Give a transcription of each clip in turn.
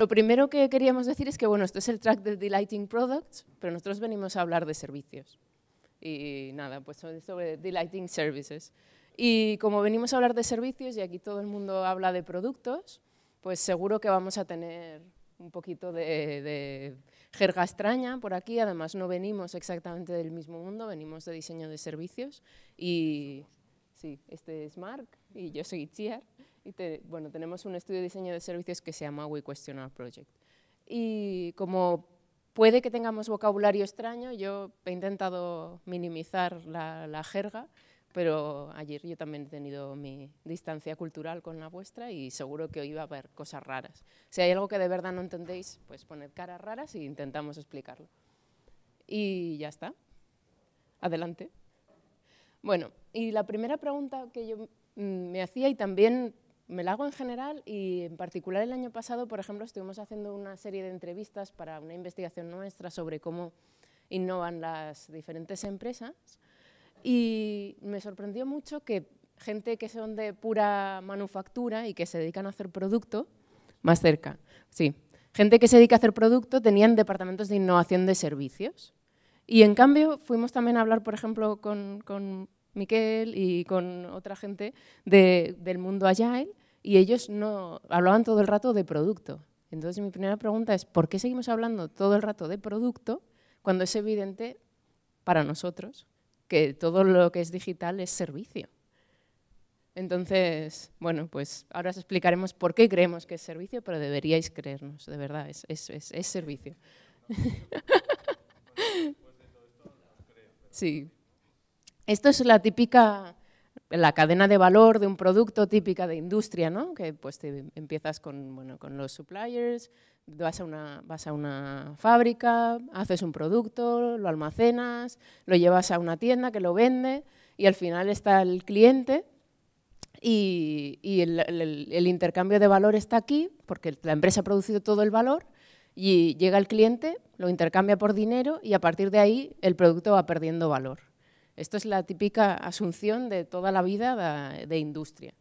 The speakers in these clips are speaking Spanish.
Lo primero que queríamos decir es que, bueno, esto es el track de Delighting Products, pero nosotros venimos a hablar de servicios. Y nada, pues sobre Delighting Services. Y como venimos a hablar de servicios y aquí todo el mundo habla de productos, pues seguro que vamos a tener un poquito de, jerga extraña por aquí. Además, no venimos exactamente del mismo mundo, venimos de diseño de servicios. Y sí, este es Mark y yo soy Chiar bueno, tenemos un estudio de diseño de servicios que se llama We Question Project. Y como puede que tengamos vocabulario extraño, yo he intentado minimizar la, la jerga, pero ayer yo también he tenido mi distancia cultural con la vuestra y seguro que hoy va a haber cosas raras. Si hay algo que de verdad no entendéis, pues poned caras raras e intentamos explicarlo. Y ya está. Adelante. Bueno, y la primera pregunta que yo mm, me hacía y también me la hago en general y en particular el año pasado, por ejemplo, estuvimos haciendo una serie de entrevistas para una investigación nuestra sobre cómo innovan las diferentes empresas y me sorprendió mucho que gente que son de pura manufactura y que se dedican a hacer producto, más cerca, sí, gente que se dedica a hacer producto tenían departamentos de innovación de servicios. Y en cambio fuimos también a hablar, por ejemplo, con, con Miquel y con otra gente del mundo Agile y ellos no hablaban todo el rato de producto. Entonces mi primera pregunta es, ¿por qué seguimos hablando todo el rato de producto cuando es evidente para nosotros que todo lo que es digital es servicio? Entonces, bueno, pues ahora os explicaremos por qué creemos que es servicio, pero deberíais creernos, de verdad, es, es, es, es servicio. sí. Esto es la típica la cadena de valor de un producto típica de industria, ¿no? que pues empiezas con, bueno, con los suppliers, vas a, una, vas a una fábrica, haces un producto, lo almacenas, lo llevas a una tienda que lo vende y al final está el cliente y, el, intercambio de valor está aquí porque la empresa ha producido todo el valor y llega el cliente, lo intercambia por dinero y a partir de ahí el producto va perdiendo valor. Esto es la típica asunción de toda la vida de, industria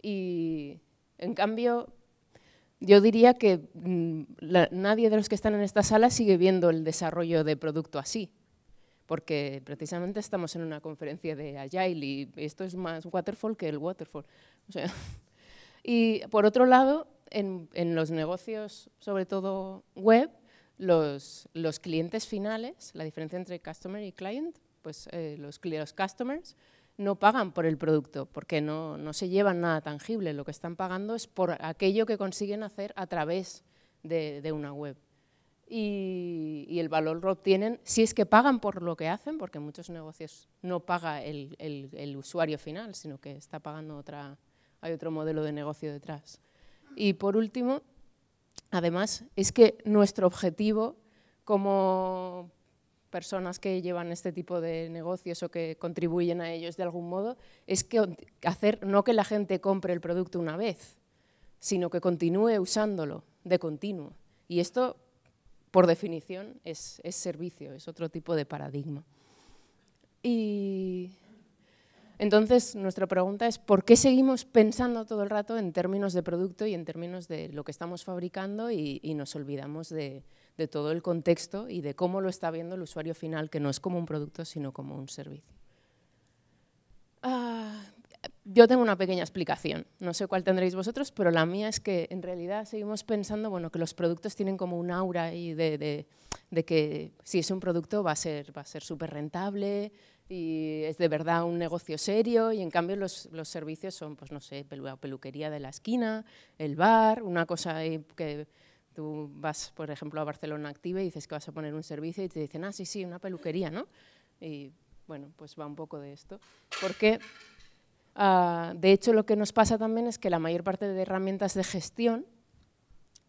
Y, en cambio, yo diría que mm, nadie de los que están en esta sala sigue viendo el desarrollo de producto así, porque precisamente estamos en una conferencia de Agile y esto es más waterfall que el waterfall. y por otro lado, en, los negocios, sobre todo web, los, los clientes finales, la diferencia entre customer y client, pues eh, los, los customers no pagan por el producto, porque no, se llevan nada tangible, lo que están pagando es por aquello que consiguen hacer a través de, una web. Y, el valor lo obtienen si es que pagan por lo que hacen, porque muchos negocios no paga el, el usuario final, sino que está pagando otra, hay otro modelo de negocio detrás. Y por último, además, es que nuestro objetivo como personas que llevan este tipo de negocios o que contribuyen a ellos de algún modo, es que hacer no que la gente compre el producto una vez, sino que continúe usándolo de continuo. Y esto, por definición, es, es servicio, es otro tipo de paradigma. Y entonces, nuestra pregunta es, ¿por qué seguimos pensando todo el rato en términos de producto y en términos de lo que estamos fabricando y, nos olvidamos de, todo el contexto y de cómo lo está viendo el usuario final, que no es como un producto, sino como un servicio? Ah, yo tengo una pequeña explicación, no sé cuál tendréis vosotros, pero la mía es que en realidad seguimos pensando bueno, que los productos tienen como un aura y de, que si es un producto va a ser súper rentable, y es de verdad un negocio serio y en cambio los, servicios son, pues no sé, peluquería de la esquina, el bar, una cosa que tú vas, por ejemplo, a Barcelona Active y dices que vas a poner un servicio y te dicen, ah, sí, sí, una peluquería, ¿no? Y bueno, pues va un poco de esto. Porque, ah, de hecho, lo que nos pasa también es que la mayor parte de herramientas de gestión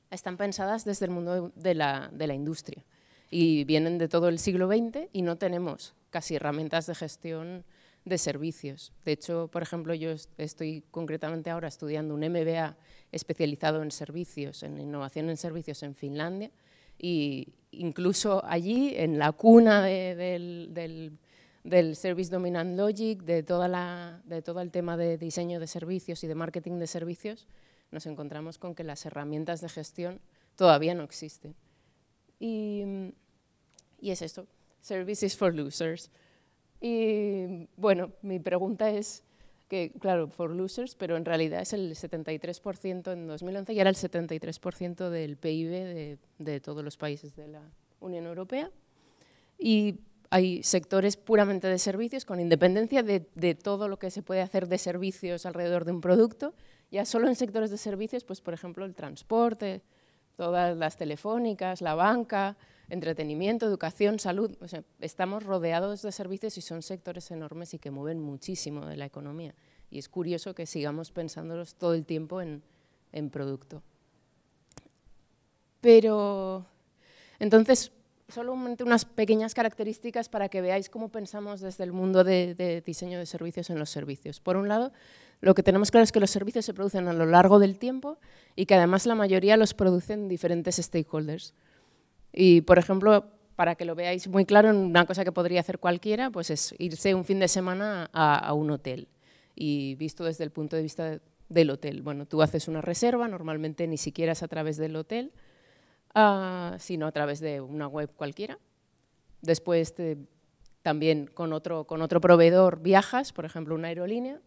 están pensadas desde el mundo de la, de la industria y vienen de todo el siglo XX y no tenemos casi herramientas de gestión de servicios. De hecho, por ejemplo, yo estoy concretamente ahora estudiando un MBA especializado en servicios, en innovación en servicios en Finlandia, e incluso allí, en la cuna del, Service Dominant Logic, de, todo el tema de diseño de servicios y de marketing de servicios, nos encontramos con que las herramientas de gestión todavía no existen. y es esto, Services for Losers. Y bueno, mi pregunta es que, claro, for losers, pero en realidad es el 73% en 2011 y era el 73% del PIB de, de, todos los países de la Unión Europea. Y hay sectores puramente de servicios, con independencia de, de todo lo que se puede hacer de servicios alrededor de un producto. Ya solo en sectores de servicios, pues por ejemplo el transporte, todas las telefónicas, la banca, entretenimiento, educación, salud, estamos rodeados de servicios y son sectores enormes y que mueven muchísimo de la economía. Y es curioso que sigamos pensándolos todo el tiempo en, producto. Pero, entonces, solamente unas pequeñas características para que veáis cómo pensamos desde el mundo de, diseño de servicios en los servicios. Por un lado, lo que tenemos claro es que los servicios se producen a lo largo del tiempo y que además la mayoría los producen diferentes stakeholders. Y, por ejemplo, para que lo veáis muy claro, una cosa que podría hacer cualquiera pues es irse un fin de semana a, un hotel. Y visto desde el punto de vista del hotel, bueno, tú haces una reserva, normalmente ni siquiera es a través del hotel, ah, sino a través de una web cualquiera. Después también con otro, con otro proveedor viajas, por ejemplo, una aerolínea,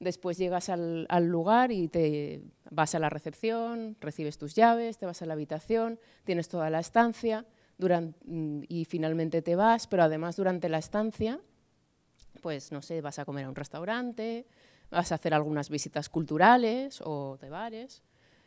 Después llegas al, lugar y te vas a la recepción, recibes tus llaves, te vas a la habitación, tienes toda la estancia mm, y finalmente te vas, pero además durante la estancia, pues no sé, vas a comer a un restaurante, vas a hacer algunas visitas culturales o de bares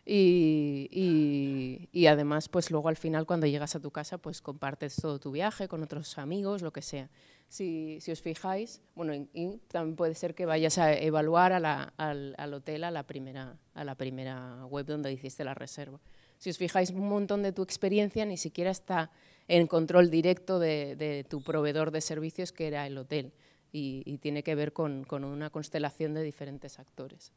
y, y además pues luego al final cuando llegas a tu casa pues compartes todo tu viaje con otros amigos, lo que sea si, os fijáis, bueno, también puede ser que vayas a evaluar al, hotel a la, primera, a la primera web donde hiciste la reserva. Si os fijáis, un montón de tu experiencia ni siquiera está en control directo de, tu proveedor de servicios, que era el hotel, y, tiene que ver con, una constelación de diferentes actores.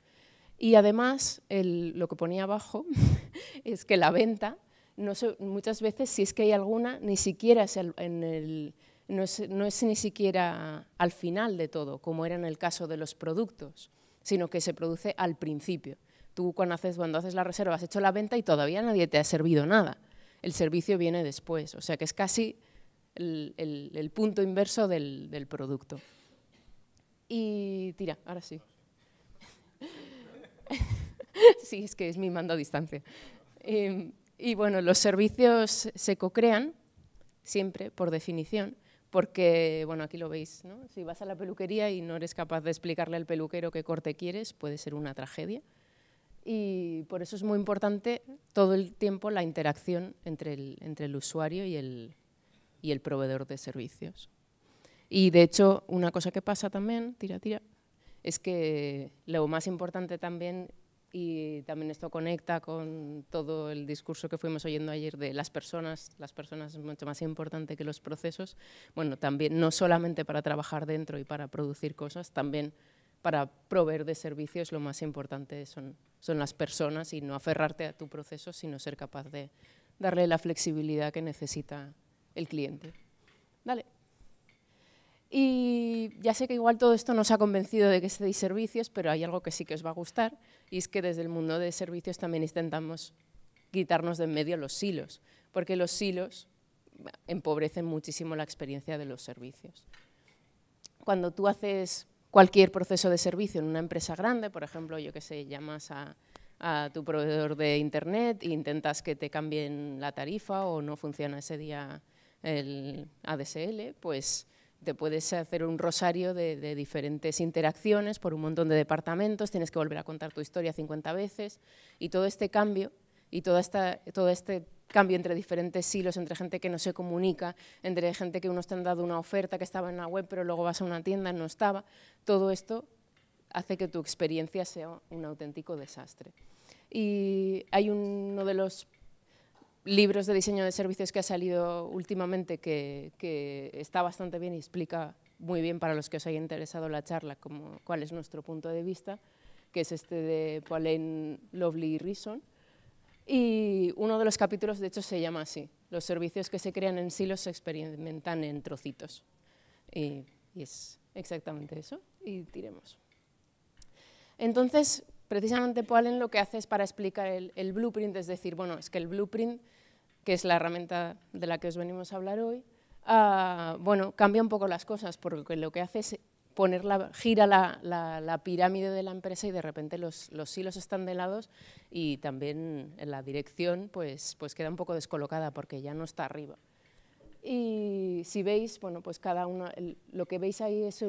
Y además, lo que ponía abajo es que la venta, no muchas veces, si es que hay alguna, ni siquiera es en el no es, ni siquiera al final de todo, como era en el caso de los productos, sino que se produce al principio. Tú cuando haces, cuando haces la reserva has hecho la venta y todavía nadie te ha servido nada. El servicio viene después, o sea que es casi el, punto inverso del, producto. Y tira, ahora sí. sí, es que es mi mando a distancia. Em, y bueno, los servicios se co-crean, siempre, por definición, porque, bueno, aquí lo veis, ¿no? Si vas a la peluquería y no eres capaz de explicarle al peluquero qué corte quieres, puede ser una tragedia. Y por eso es muy importante todo el tiempo la interacción entre el, entre el usuario y el, y el proveedor de servicios. Y de hecho, una cosa que pasa también, tira, tira, es que lo más importante también y también esto conecta con todo el discurso que fuimos oyendo ayer de las personas, las personas es mucho más importante que los procesos, bueno, también no solamente para trabajar dentro y para producir cosas, también para proveer de servicios lo más importante son, son las personas y no aferrarte a tu proceso, sino ser capaz de darle la flexibilidad que necesita el cliente. Dale. Y ya sé que igual todo esto nos ha convencido de que estéis servicios, pero hay algo que sí que os va a gustar, y es que desde el mundo de servicios también intentamos quitarnos de en medio los silos, porque los silos empobrecen muchísimo la experiencia de los servicios. Cuando tú haces cualquier proceso de servicio en una empresa grande, por ejemplo, yo que sé, llamas a, a tu proveedor de internet e intentas que te cambien la tarifa o no funciona ese día el ADSL, pues te puedes hacer un rosario de, diferentes interacciones por un montón de departamentos, tienes que volver a contar tu historia 50 veces y todo este cambio y toda esta, todo este cambio entre diferentes silos, entre gente que no se comunica, entre gente que unos te han dado una oferta que estaba en la web pero luego vas a una tienda y no estaba, todo esto hace que tu experiencia sea un auténtico desastre. Y hay uno de los libros de diseño de servicios que ha salido últimamente que, está bastante bien y explica muy bien para los que os haya interesado la charla como, cuál es nuestro punto de vista, que es este de Pauline Lovely Reason, Y uno de los capítulos, de hecho, se llama así, los servicios que se crean en silos se experimentan en trocitos. Y, es exactamente eso, y tiremos. Entonces, precisamente Pauline lo que hace es para explicar el, blueprint, es decir, bueno, es que el blueprint que es la herramienta de la que os venimos a hablar hoy, ah, bueno, cambia un poco las cosas, porque lo que hace es poner la, gira la, la, pirámide de la empresa y de repente los, los, hilos están de lados y también la dirección pues, pues queda un poco descolocada porque ya no está arriba. Y si veis, bueno, pues cada uno, lo que veis ahí es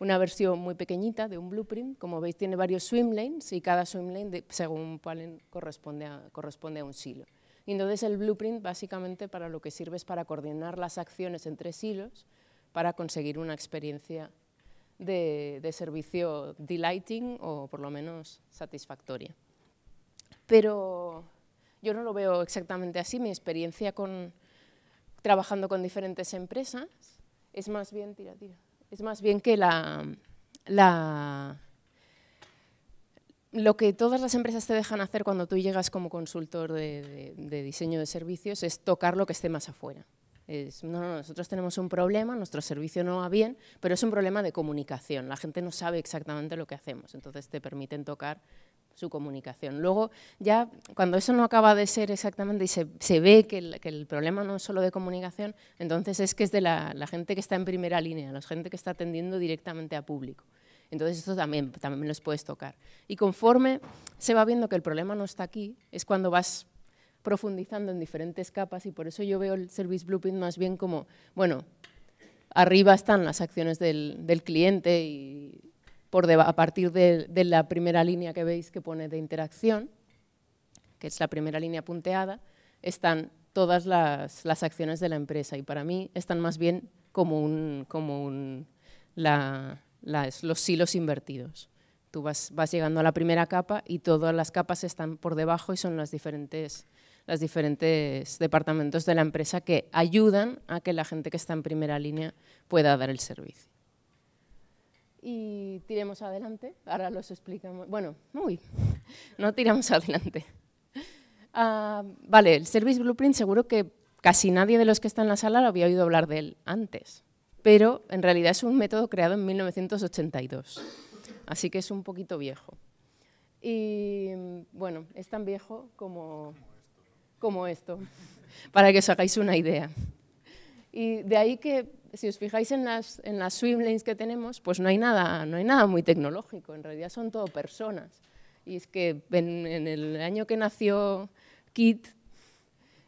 una versión muy pequeñita de un blueprint. Como veis, tiene varios swim lanes y cada swim lane, según cuál corresponde corresponde a un silo. Y entonces el blueprint básicamente para lo que sirve es para coordinar las acciones entre silos para conseguir una experiencia de, servicio delighting o por lo menos satisfactoria. Pero yo no lo veo exactamente así. Mi experiencia trabajando con diferentes empresas es más bien, tira, tira, es más bien que la lo que todas las empresas te dejan hacer cuando tú llegas como consultor de, diseño de servicios es tocar lo que esté más afuera. no, nosotros tenemos un problema, nuestro servicio no va bien, pero es un problema de comunicación. La gente no sabe exactamente lo que hacemos, entonces te permiten tocar su comunicación. Luego, ya cuando eso no acaba de ser exactamente y se, ve que el, problema no es solo de comunicación, entonces es que es de la, la gente que está en primera línea, la gente que está atendiendo directamente a público. Entonces esto también, también los puedes tocar. Y conforme se va viendo que el problema no está aquí, es cuando vas profundizando en diferentes capas y por eso yo veo el Service Blueprint más bien como, bueno, arriba están las acciones del, cliente y por a partir de, la primera línea que veis que pone de interacción, que es la primera línea punteada, están todas las, acciones de la empresa y para mí están más bien como un, como los silos invertidos. Tú vas, llegando a la primera capa y todas las capas están por debajo y son los diferentes, departamentos de la empresa que ayudan a que la gente que está en primera línea pueda dar el servicio. Y tiremos adelante, ahora los explicamos. Bueno, muy. no tiramos adelante. Ah, vale, el Service Blueprint seguro que casi nadie de los que está en la sala lo había oído hablar de él antes pero en realidad es un método creado en 1982, así que es un poquito viejo. Y bueno, es tan viejo como, como esto, para que os hagáis una idea. Y de ahí que, si os fijáis en las, en swim lanes que tenemos, pues no hay, nada, no hay nada muy tecnológico, en realidad son todo personas. Y es que en, en el año que nació Kit,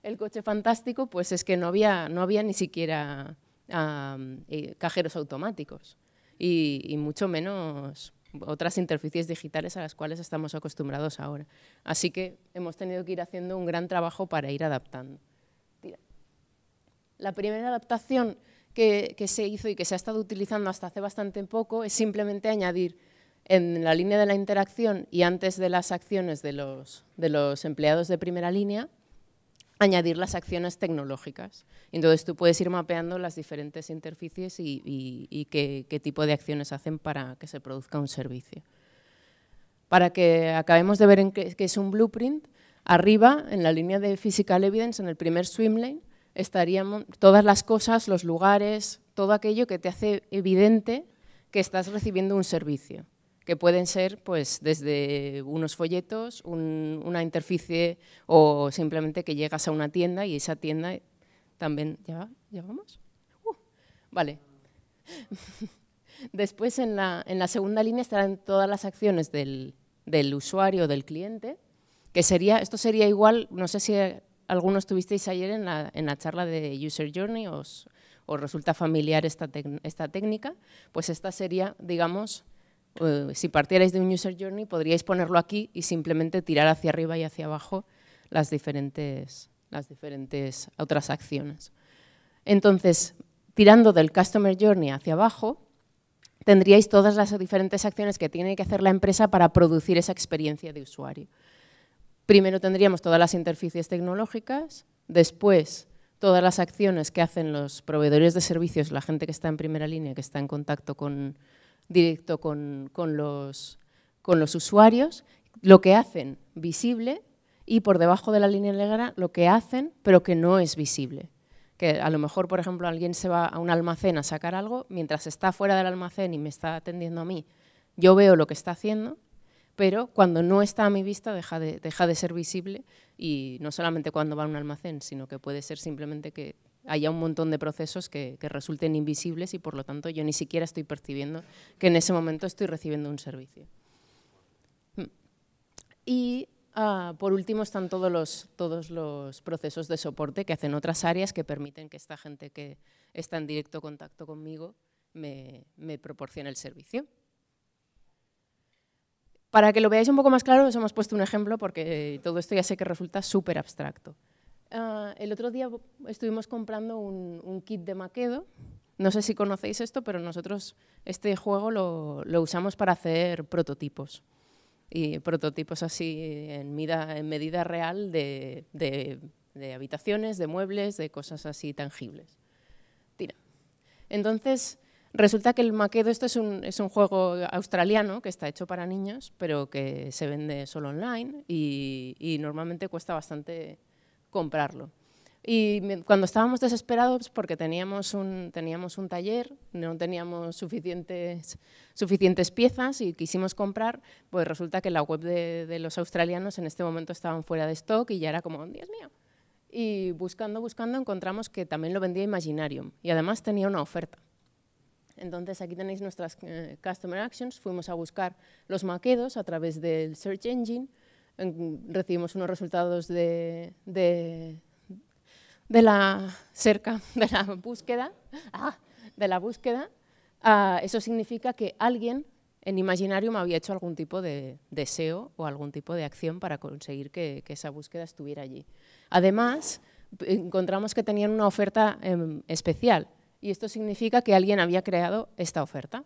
el coche fantástico, pues es que no había, no había ni siquiera a eh, cajeros automáticos y, mucho menos otras interfaces digitales a las cuales estamos acostumbrados ahora. Así que hemos tenido que ir haciendo un gran trabajo para ir adaptando. La primera adaptación que, se hizo y que se ha estado utilizando hasta hace bastante poco es simplemente añadir en la línea de la interacción y antes de las acciones de los empleados de primera línea añadir las acciones tecnológicas. Entonces tú puedes ir mapeando las diferentes interfaces y, qué, tipo de acciones hacen para que se produzca un servicio. Para que acabemos de ver en qué, es un blueprint, arriba, en la línea de Physical Evidence, en el primer swim lane, estaríamos todas las cosas, los lugares, todo aquello que te hace evidente que estás recibiendo un servicio que pueden ser pues, desde unos folletos, una interficie o simplemente que llegas a una tienda y esa tienda también... ¿Ya, vamos? Uh, vale. Después, en la, en la, segunda línea estarán todas las acciones del, del usuario, del cliente, que sería, esto sería igual, no sé si algunos tuvisteis ayer en la, en la charla de User Journey, os, os resulta familiar esta, esta técnica, pues esta sería, digamos, eh, si partierais de un user journey, podríais ponerlo aquí y simplemente tirar hacia arriba y hacia abajo las diferentes, las diferentes otras acciones. Entonces, tirando del Customer Journey hacia abajo, tendríais todas las diferentes acciones que tiene que hacer la empresa para producir esa experiencia de usuario. Primero tendríamos todas las interfaces tecnológicas, después todas las acciones que hacen los proveedores de servicios, la gente que está en primera línea, que está en contacto con, directo con, los, con los usuarios, lo que hacen visible y por debajo de la línea negra lo que hacen, pero que no es visible. Que a lo mejor, por ejemplo, alguien se va a un almacén a sacar algo, mientras está fuera del almacén y me está atendiendo a mí, yo veo lo que está haciendo, pero cuando no está a mi vista deja deja de ser visible y no solamente cuando va a un almacén, sino que puede ser simplemente que haya un montón de procesos que, resulten invisibles y por lo tanto yo ni siquiera estoy percibiendo que en ese momento estoy recibiendo un servicio. Mm. Y ah, por último están todos los, procesos de soporte que hacen otras áreas que permiten que esta gente que está en directo contacto conmigo me, me proporcione el servicio. Para que lo veáis un poco más claro, os hemos puesto un ejemplo porque todo esto ya sé que resulta súper abstracto. Ah, el otro día estuvimos comprando un, kit de Maquedo. No sé si conocéis esto, pero nosotros este juego lo, usamos para hacer prototipos. Y prototipos así en, en medida real de, habitaciones, de muebles, de cosas así tangibles. Tira. Entonces, Resulta que el Maquedo, esto es un, juego australiano que está hecho para niños, pero que se vende solo online y, y normalmente cuesta bastante, comprarlo. Y cuando estábamos desesperados porque teníamos un, teníamos un taller, no teníamos suficientes, suficientes piezas y quisimos comprar, pues resulta que la web de, los australianos en este momento estaban fuera de stock y ya era como, Dios mío. Y buscando, buscando, encontramos que también lo vendía Imaginarium y además tenía una oferta. Entonces aquí tenéis nuestras eh, Customer Actions, fuimos a buscar los maquedos a través del Search Engine, recibimos unos resultados de, la cerca, de la búsqueda, ah, de la búsqueda, ah, eso significa que alguien en me había hecho algún tipo de deseo o algún tipo de acción para conseguir que, esa búsqueda estuviera allí. Además, encontramos que tenían una oferta em, especial y esto significa que alguien había creado esta oferta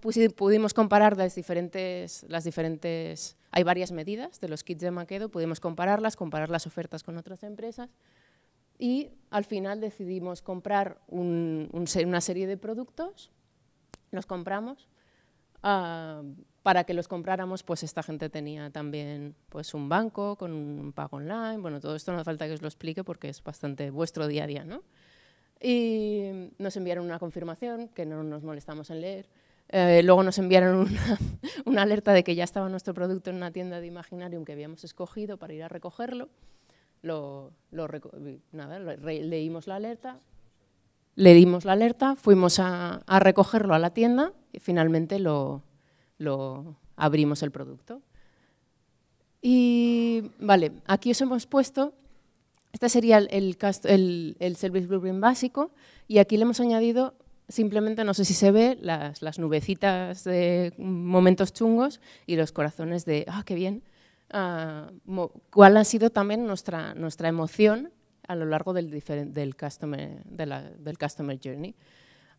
pues pudimos comparar las diferentes, las diferentes, hay varias medidas de los kits de Maquedo, pudimos compararlas, comparar las ofertas con otras empresas y al final decidimos comprar una serie de productos, los compramos, ah, para que los compráramos pues esta gente tenía también pues un banco con un pago online, bueno todo esto no hace falta que os lo explique porque es bastante vuestro día a día, ¿no? Y nos enviaron una confirmación que no nos molestamos en leer. Eh, luego nos enviaron una, alerta de que ya estaba nuestro producto en una tienda de Imaginarium que habíamos escogido para ir a recogerlo. leímos la alerta, le dimos la alerta, fuimos a, recogerlo a la tienda y finalmente lo abrimos el producto. Y vale, aquí os hemos puesto este sería el, Service Blueprint básico y aquí le hemos añadido simplemente, no sé si se ve, las, nubecitas de momentos chungos y los corazones de, ah, qué bien, ah, cuál ha sido también nuestra, nuestra emoción a lo largo del, del, customer, del customer journey.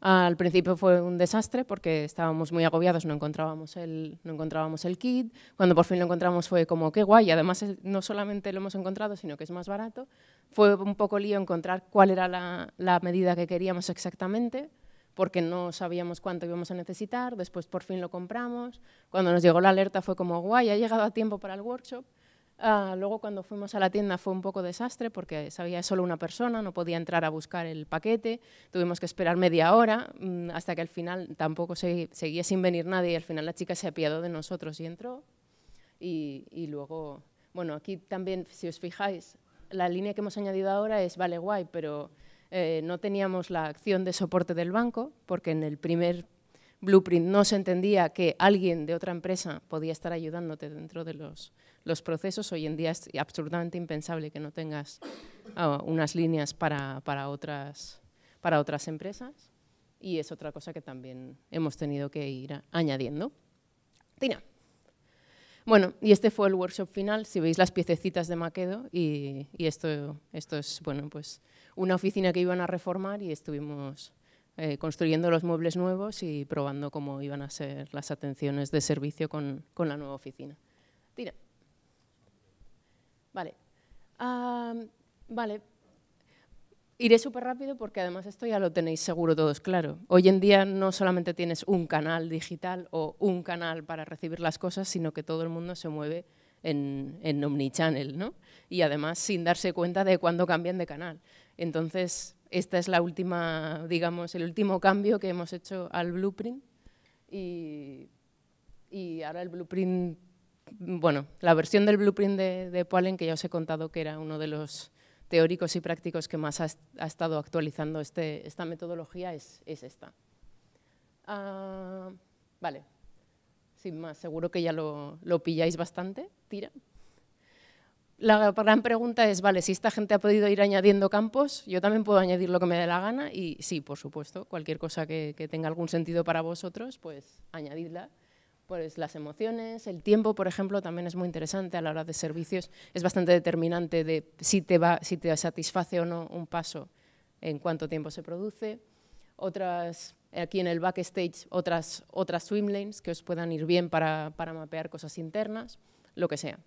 Al principio fue un desastre porque estábamos muy agobiados, no encontrábamos el, no encontrábamos el kit. Cuando por fin lo encontramos fue como, qué guay, además no solamente lo hemos encontrado, sino que es más barato. Fue un poco lío encontrar cuál era la, la medida que queríamos exactamente, porque no sabíamos cuánto íbamos a necesitar. Después por fin lo compramos. Cuando nos llegó la alerta fue como, guay, ha llegado a tiempo para el workshop Ah, luego cuando fuimos a la tienda fue un poco desastre porque sabía solo una persona, no podía entrar a buscar el paquete, tuvimos que esperar media hora mm, hasta que al final tampoco seguía sin venir nadie y al final la chica se apiadó de nosotros y entró. Y, luego, bueno, aquí también, si os fijáis, la línea que hemos añadido ahora es vale guay, pero eh, no teníamos la acción de soporte del banco porque en el primer blueprint no se entendía que alguien de otra empresa podía estar ayudándote dentro de los los procesos. Hoy en día es absolutamente impensable que no tengas ah, unas líneas para, otras, para otras empresas y es otra cosa que también hemos tenido que ir añadiendo. Tina. Bueno, y este fue el workshop final. Si veis las piececitas de Maquedo, y, esto, esto es bueno, pues una oficina que iban a reformar y estuvimos eh, construyendo los muebles nuevos y probando cómo iban a ser las atenciones de servicio con, con la nueva oficina. Tira. Vale. vale. Iré súper rápido porque además esto ya lo tenéis seguro todos claro. Hoy en día no solamente tienes un canal digital o un canal para recibir las cosas, sino que todo el mundo se mueve en, Omnichannel, ¿no? Y además sin darse cuenta de cuándo cambian de canal. Entonces, esta es la última, digamos, el último cambio que hemos hecho al blueprint y, y ahora el blueprint bueno, la versión del blueprint de, de que ya os he contado que era uno de los teóricos y prácticos que más ha, estado actualizando este, esta metodología, es, esta. Ah, vale, sin más, seguro que ya lo, pilláis bastante, tira. La gran pregunta es, vale, si esta gente ha podido ir añadiendo campos, yo también puedo añadir lo que me dé la gana y sí, por supuesto, cualquier cosa que, que tenga algún sentido para vosotros, pues añadidla pues, las emociones, el tiempo, por ejemplo, también es muy interesante a la hora de servicios. Es bastante determinante de si te, va, si te satisface o no un paso, en cuánto tiempo se produce. Otras, aquí en el backstage, otras, otras swim lanes que os puedan ir bien para, mapear cosas internas, lo que sea.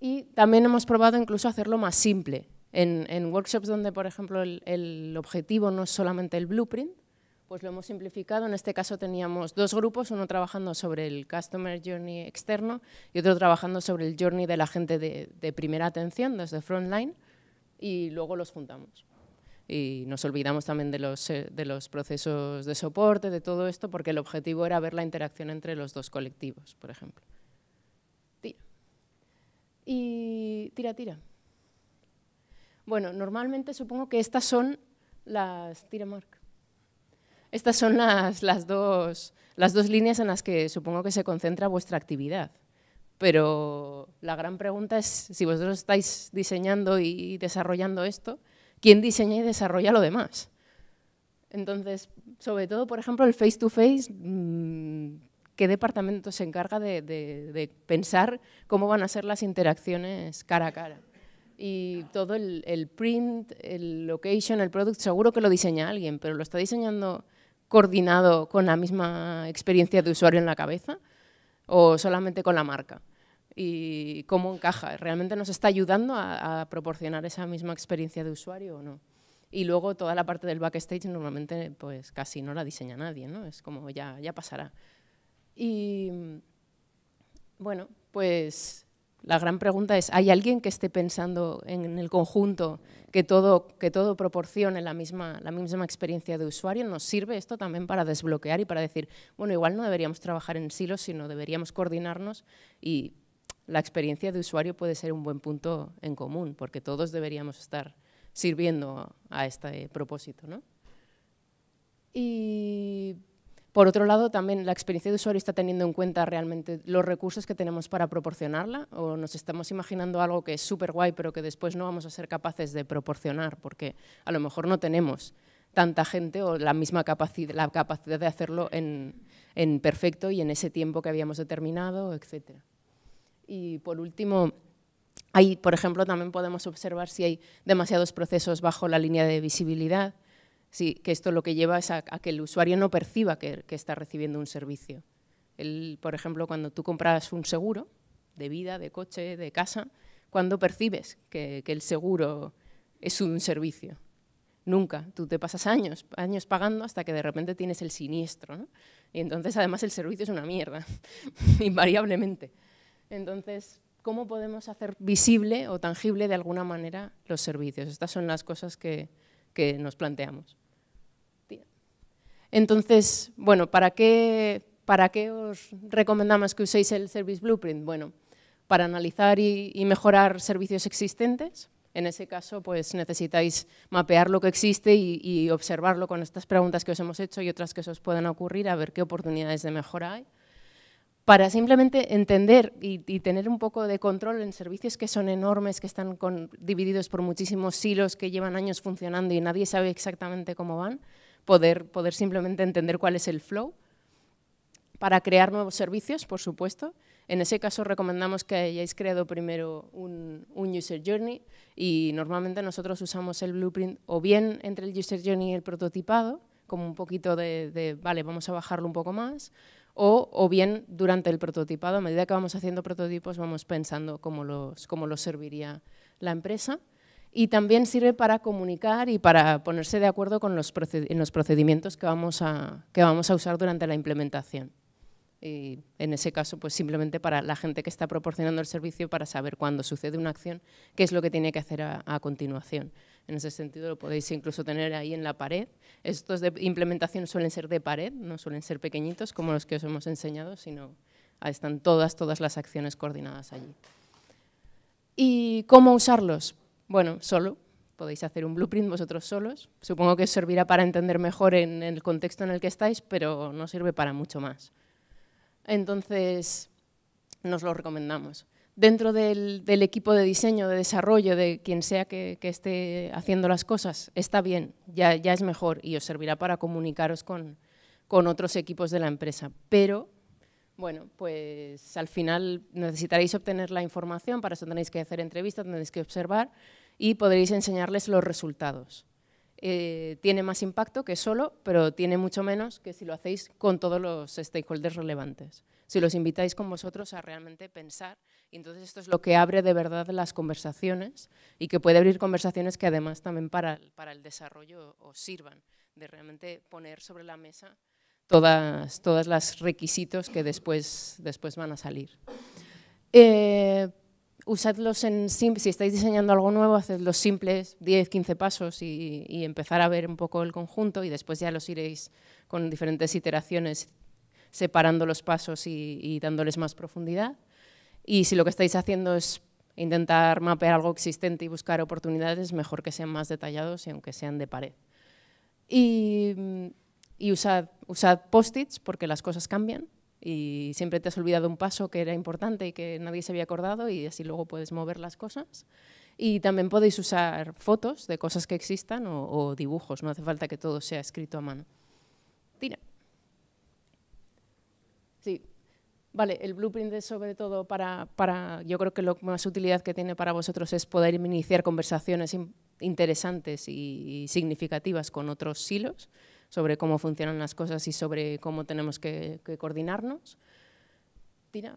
Y también hemos probado incluso hacerlo más simple. En, workshops donde, por ejemplo, el objetivo no es solamente el blueprint, pues lo hemos simplificado. En este caso teníamos dos grupos, uno trabajando sobre el Customer Journey externo y otro trabajando sobre el Journey de la gente de, primera atención, desde Frontline, y luego los juntamos. Y nos olvidamos también de los, eh, de los procesos de soporte, de todo esto, porque el objetivo era ver la interacción entre los dos colectivos, por ejemplo. Tira. Y tira, tira. Bueno, normalmente supongo que estas son las... Tira, estas son las, las, dos, las dos líneas en las que supongo que se concentra vuestra actividad. Pero la gran pregunta es, si vosotros estáis diseñando y desarrollando esto, ¿quién diseña y desarrolla lo demás? Entonces, sobre todo, por ejemplo, el face-to-face, -face, to face qué departamento se encarga de, de, de, pensar cómo van a ser las interacciones cara a cara? Y todo el, el print, el location, el product, seguro que lo diseña alguien, pero lo está diseñando coordinado con la misma experiencia de usuario en la cabeza o solamente con la marca y cómo encaja. ¿Realmente nos está ayudando a, proporcionar esa misma experiencia de usuario o no? Y luego toda la parte del backstage normalmente pues casi no la diseña nadie, ¿no? Es como ya, ya pasará. Y bueno, pues la gran pregunta es, ¿hay alguien que esté pensando en el conjunto, que todo, que todo proporcione la misma, la misma experiencia de usuario? ¿Nos sirve esto también para desbloquear y para decir, bueno, igual no deberíamos trabajar en silos, sino deberíamos coordinarnos y la experiencia de usuario puede ser un buen punto en común, porque todos deberíamos estar sirviendo a este propósito, ¿no? Y por otro lado, también la experiencia de usuario está teniendo en cuenta realmente los recursos que tenemos para proporcionarla o nos estamos imaginando algo que es súper guay pero que después no vamos a ser capaces de proporcionar porque a lo mejor no tenemos tanta gente o la misma capacidad, la capacidad de hacerlo en, perfecto y en ese tiempo que habíamos determinado, etc. Y por último, ahí por ejemplo, también podemos observar si hay demasiados procesos bajo la línea de visibilidad sí, que esto lo que lleva es a, que el usuario no perciba que, está recibiendo un servicio. por ejemplo, cuando tú compras un seguro de vida, de coche, de casa, ¿cuándo percibes que, el seguro es un servicio? Nunca. Tú te pasas años, años pagando hasta que de repente tienes el siniestro. ¿no? Y entonces, además, el servicio es una mierda, invariablemente. Entonces, ¿cómo podemos hacer visible o tangible de alguna manera los servicios? Estas son las cosas que nos planteamos. Entonces, bueno, ¿para qué, os recomendamos que uséis el Service Blueprint? Bueno, para analizar y, mejorar servicios existentes. En ese caso, pues necesitáis mapear lo que existe y, observarlo con estas preguntas que os hemos hecho y otras que os puedan ocurrir, a ver qué oportunidades de mejora hay. Para simplemente entender y, tener un poco de control en servicios que son enormes, que están divididos por muchísimos silos, que llevan años funcionando y nadie sabe exactamente cómo van poder, simplemente entender cuál es el flow para crear nuevos servicios, por supuesto. En ese caso recomendamos que hayáis creado primero un, User Journey y normalmente nosotros usamos el blueprint o bien entre el User Journey y el prototipado, como un poquito de, vale, vamos a bajarlo un poco más, o, bien durante el prototipado, a medida que vamos haciendo prototipos vamos pensando cómo los, cómo los serviría la empresa y también sirve para comunicar y para ponerse de acuerdo con los en los procedimientos que vamos, a, que vamos a usar durante la implementación. Y en ese caso, pues simplemente para la gente que está proporcionando el servicio para saber cuándo sucede una acción, qué es lo que tiene que hacer a, continuación. En ese sentido lo podéis incluso tener ahí en la pared. Estos de implementación suelen ser de pared, no suelen ser pequeñitos como los que os hemos enseñado, sino están todas, todas las acciones coordinadas allí. ¿Y cómo usarlos? Bueno, solo. Podéis hacer un blueprint vosotros solos. Supongo que os servirá para entender mejor en el contexto en el que estáis, pero no sirve para mucho más. Entonces, nos lo recomendamos. Dentro del, equipo de diseño, de desarrollo, de quien sea que, esté haciendo las cosas, está bien, ya, es mejor y os servirá para comunicaros con, con otros equipos de la empresa. Pero bueno, pues al final necesitaréis obtener la información, para eso tenéis que hacer entrevistas, tenéis que observar y podréis enseñarles los resultados. Eh, tiene más impacto que solo, pero tiene mucho menos que si lo hacéis con todos los stakeholders relevantes. Si los invitáis con vosotros a realmente pensar, entonces esto es lo que abre de verdad las conversaciones y que puede abrir conversaciones que además también para, para el desarrollo os sirvan, de realmente poner sobre la mesa todas, todas las requisitos que después, después van a salir. Eh, usadlos en si estáis diseñando algo nuevo, los simples, 10, 15 pasos y, empezar a ver un poco el conjunto y después ya los iréis con diferentes iteraciones separando los pasos y, y dándoles más profundidad. Y si lo que estáis haciendo es intentar mapear algo existente y buscar oportunidades, mejor que sean más detallados y aunque sean de pared. Y y usad, post-its porque las cosas cambian y siempre te has olvidado un paso que era importante y que nadie se había acordado y así luego puedes mover las cosas. Y también podéis usar fotos de cosas que existan o, dibujos, no hace falta que todo sea escrito a mano. Tira. Sí, Vale, el blueprint es sobre todo para, yo creo que lo más utilidad que tiene para vosotros es poder iniciar conversaciones interesantes y, significativas con otros silos sobre cómo funcionan las cosas y sobre cómo tenemos que, coordinarnos. Tira.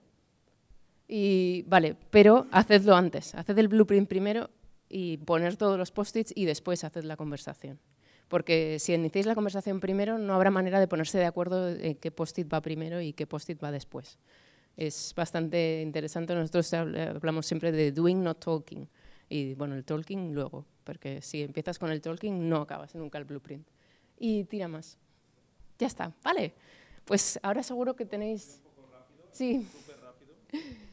Y vale, pero hacedlo antes, haced el blueprint primero y poner todos los post-its y después haced la conversación. Porque si iniciáis la conversación primero, no habrá manera de ponerse de acuerdo en qué post-it va primero y qué post-it va después. Es bastante interesante, nosotros hablamos siempre de doing, no talking. Y bueno, el talking luego, porque si empiezas con el talking no acabas nunca el blueprint y tira más. Ya está, vale. Pues ahora seguro que tenéis... sí.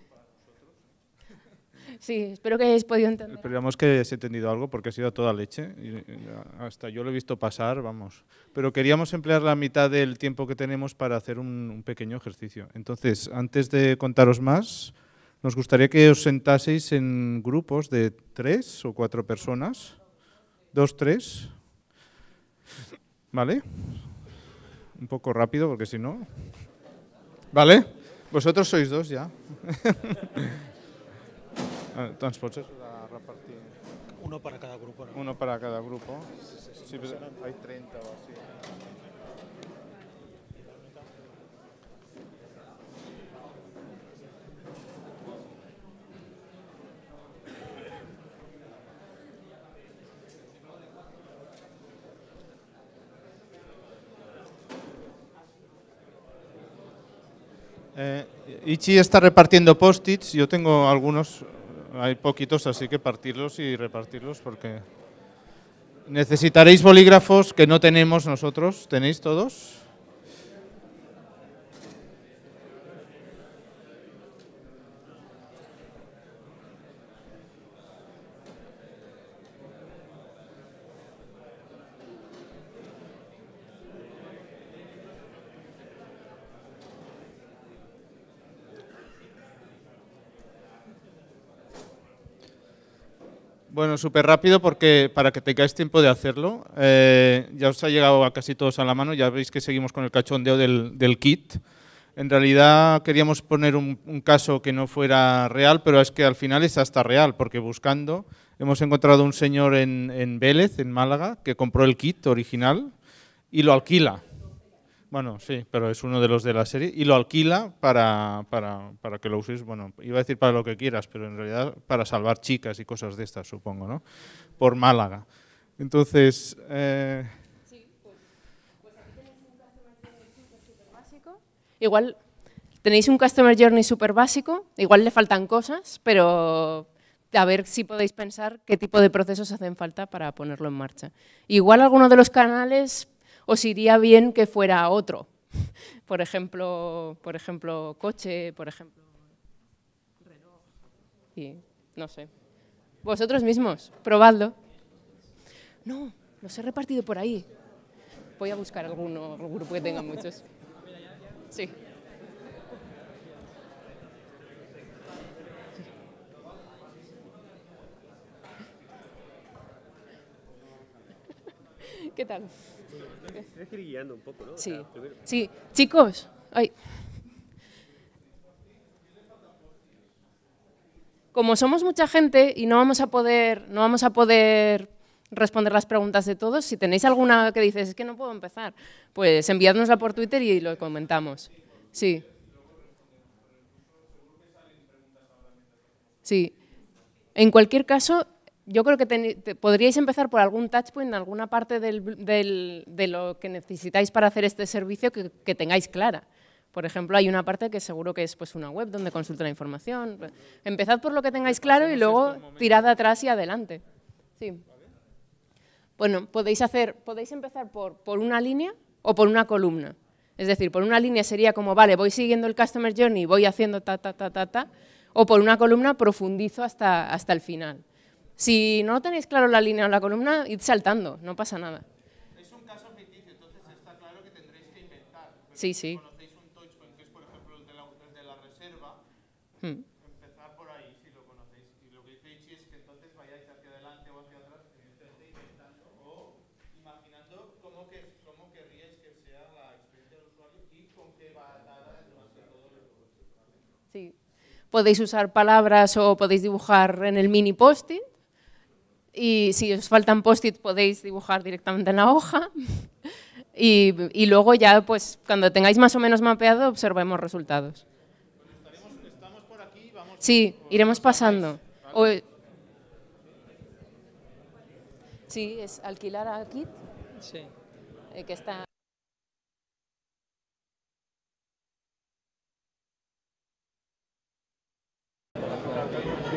sí, espero que hayáis podido entender. Esperamos que hayáis entendido algo porque ha sido toda leche. Hasta yo lo he visto pasar, vamos. Pero queríamos emplear la mitad del tiempo que tenemos para hacer un, un pequeño ejercicio. Entonces, antes de contaros más, nos gustaría que os sentaseis en grupos de tres o cuatro personas. Dos, tres. ¿Vale? Un poco rápido porque si no... ¿Vale? Vosotros sois dos ya. Ah, Transportes. Uno para cada grupo. Uno para cada grupo. Hay sí, o así... Ichi está repartiendo post-its, yo tengo algunos, hay poquitos, así que partirlos y repartirlos porque necesitaréis bolígrafos que no tenemos nosotros. ¿Tenéis todos? Bueno, súper rápido porque para que tengáis tiempo de hacerlo, eh, ya os ha llegado a casi todos a la mano, ya veis que seguimos con el cachondeo del, kit. En realidad queríamos poner un, caso que no fuera real, pero es que al final es hasta real, porque buscando hemos encontrado un señor en, en Vélez, en Málaga, que compró el kit original y lo alquila. Bueno, sí, pero es uno de los de la serie y lo alquila para, para, que lo uses, bueno, iba a decir para lo que quieras, pero en realidad para salvar chicas y cosas de estas, supongo, ¿no? Por Málaga. Entonces... Eh, sí, pues, pues, aquí tenéis un Customer Journey super, básico. Igual tenéis un Customer Journey súper básico, igual le faltan cosas, pero a ver si podéis pensar qué tipo de procesos hacen falta para ponerlo en marcha. Igual alguno de los canales os iría bien que fuera otro. por ejemplo, por ejemplo, coche, por ejemplo, Y no sé. Vosotros mismos, probadlo. No, los he repartido por ahí. Voy a buscar alguno, algún grupo que tenga muchos. Sí. ¿Qué tal? Sí. Sí, chicos. Ay. Como somos mucha gente y no vamos a poder, no vamos a poder responder las preguntas de todos, si tenéis alguna que dices es que no puedo empezar, pues enviádnosla por Twitter y lo comentamos. Sí. Sí. En cualquier caso, yo creo que podríais empezar por algún touchpoint, alguna parte de lo que necesitáis para hacer este servicio que, tengáis clara. Por ejemplo, hay una parte que seguro que es pues, una web donde consulta la información. Empezad por lo que tengáis claro y luego este tirad atrás y adelante. Sí. Bueno, podéis, hacer, podéis empezar por, una línea o por una columna. Es decir, por una línea sería como, vale, voy siguiendo el Customer Journey, voy haciendo ta, ta, ta, ta, ta, o por una columna profundizo hasta, hasta el final. Si no tenéis claro la línea o la columna, id saltando, no pasa nada. Es un caso ficticio, entonces está claro que tendréis que inventar. Sí, sí. Conocéis un touchpoint, que es por ejemplo el de la, de la reserva. Hmm. Empezar por ahí, si lo conocéis. Y lo que dice es que entonces vayáis hacia adelante o hacia atrás, evidentemente inventando o imaginando cómo, que, cómo querríais que sea la experiencia del usuario y con qué va a dar durante todo el proceso. Sí. Podéis usar palabras o podéis dibujar en el mini post-it y si os faltan post-it podéis dibujar directamente en la hoja. Y, luego ya, pues, cuando tengáis más o menos mapeado, observemos resultados. sí, iremos pasando. sí, es alquilar a Kit, sí. Eh, que está...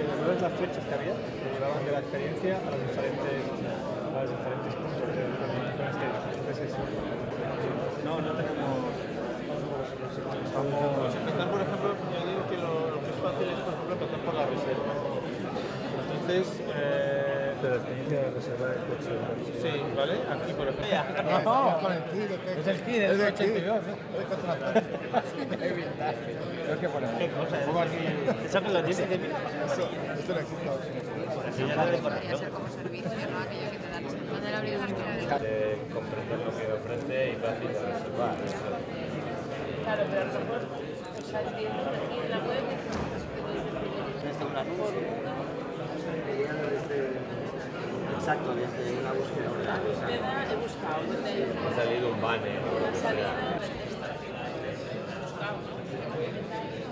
que había? experiencia a los diferentes, a los diferentes puntos de Entonces, este no, no tenemos... Vamos... Empezar, por ejemplo, yo digo que lo, fácil es, por ejemplo, por la reserva. Entonces, eh, de tiene que reservar el coche. Sí, ¿vale? Aquí por ejemplo. No, el kit. Es el kit, es el 82. Es que por aquí. ¿Eso que lo tiene? Esto lo ya lo de decorado? De no que lo que ofrece y fácil de reservar. Claro, pero a lo mejor en la web. es pues, Exacto, desde una búsqueda orgánica. He buscado. Ha salido un banner. Ha salido. Buscado, ¿no?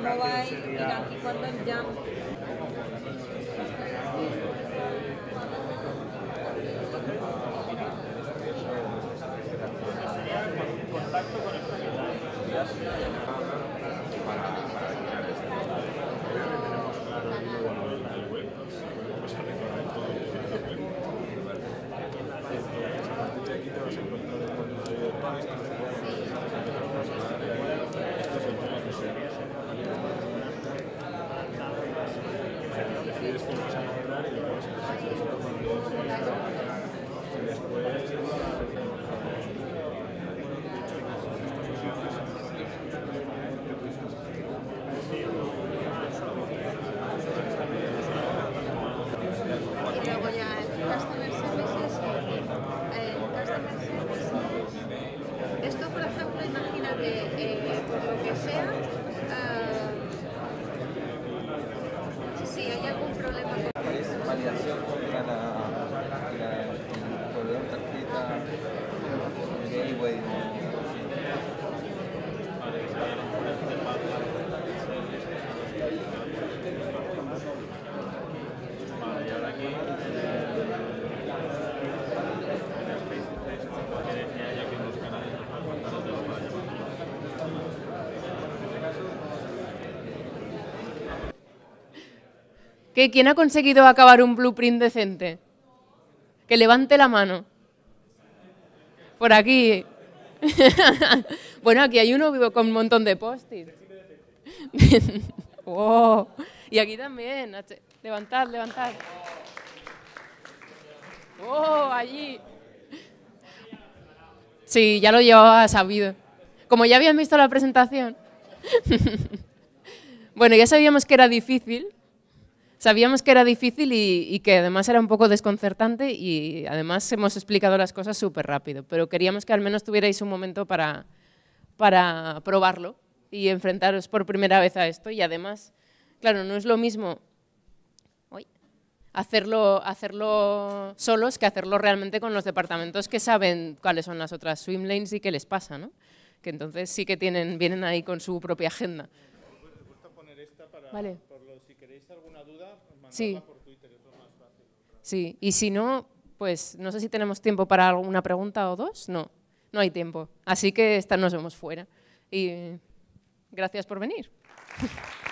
konvoy didaki korban jam Gracias. que ¿Quién ha conseguido acabar un blueprint decente? Que levante la mano. Por aquí. bueno, aquí hay uno vivo con un montón de post its y aquí también. Levantad, levantad. Oh, allí. Sí, ya lo llevaba sabido. Como ya habían visto la presentación. bueno, ya sabíamos que era difícil, sabíamos que era difícil y, que además era un poco desconcertante y además hemos explicado las cosas súper rápido, pero queríamos que al menos tuvierais un momento para, para probarlo y enfrentaros por primera vez a esto y además, claro, no es lo mismo hacerlo, hacerlo solos que hacerlo realmente con los departamentos que saben cuáles son las otras swim lanes y qué les pasa, ¿no? Que entonces sí que tienen, vienen ahí con su propia agenda. Vale tenéis alguna duda, sí. por Twitter, es más fácil. Sí, y si no, pues no sé si tenemos tiempo para alguna pregunta o dos. No, no hay tiempo. Así que esta nos vemos fuera. Y eh, gracias por venir.